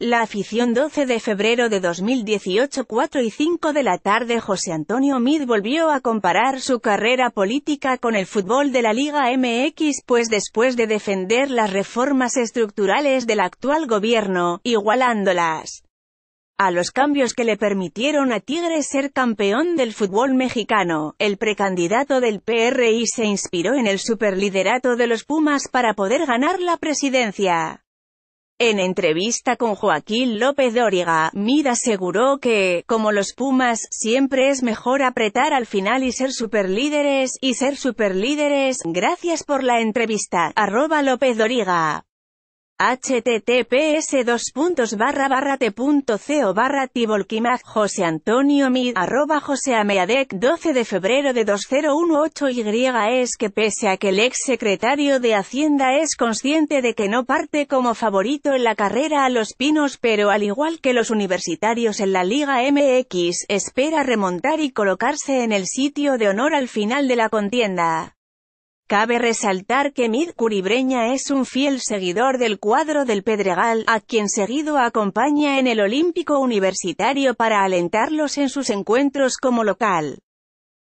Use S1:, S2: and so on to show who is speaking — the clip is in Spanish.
S1: La afición 12 de febrero de 2018 4 y 5 de la tarde José Antonio Mid volvió a comparar su carrera política con el fútbol de la Liga MX pues después de defender las reformas estructurales del actual gobierno, igualándolas a los cambios que le permitieron a Tigres ser campeón del fútbol mexicano, el precandidato del PRI se inspiró en el superliderato de los Pumas para poder ganar la presidencia. En entrevista con Joaquín López Dóriga, Mid aseguró que, como los Pumas, siempre es mejor apretar al final y ser superlíderes, y ser superlíderes, gracias por la entrevista, arroba López Dóriga https 2 puntos barra barra barra José Antonio Mid arroba 12 de febrero de 2018 y es que pese a que el ex secretario de Hacienda es consciente de que no parte como favorito en la carrera a los pinos pero al igual que los universitarios en la Liga MX espera remontar y colocarse en el sitio de honor al final de la contienda. Cabe resaltar que Mid Curibreña es un fiel seguidor del cuadro del Pedregal, a quien seguido acompaña en el Olímpico Universitario para alentarlos en sus encuentros como local.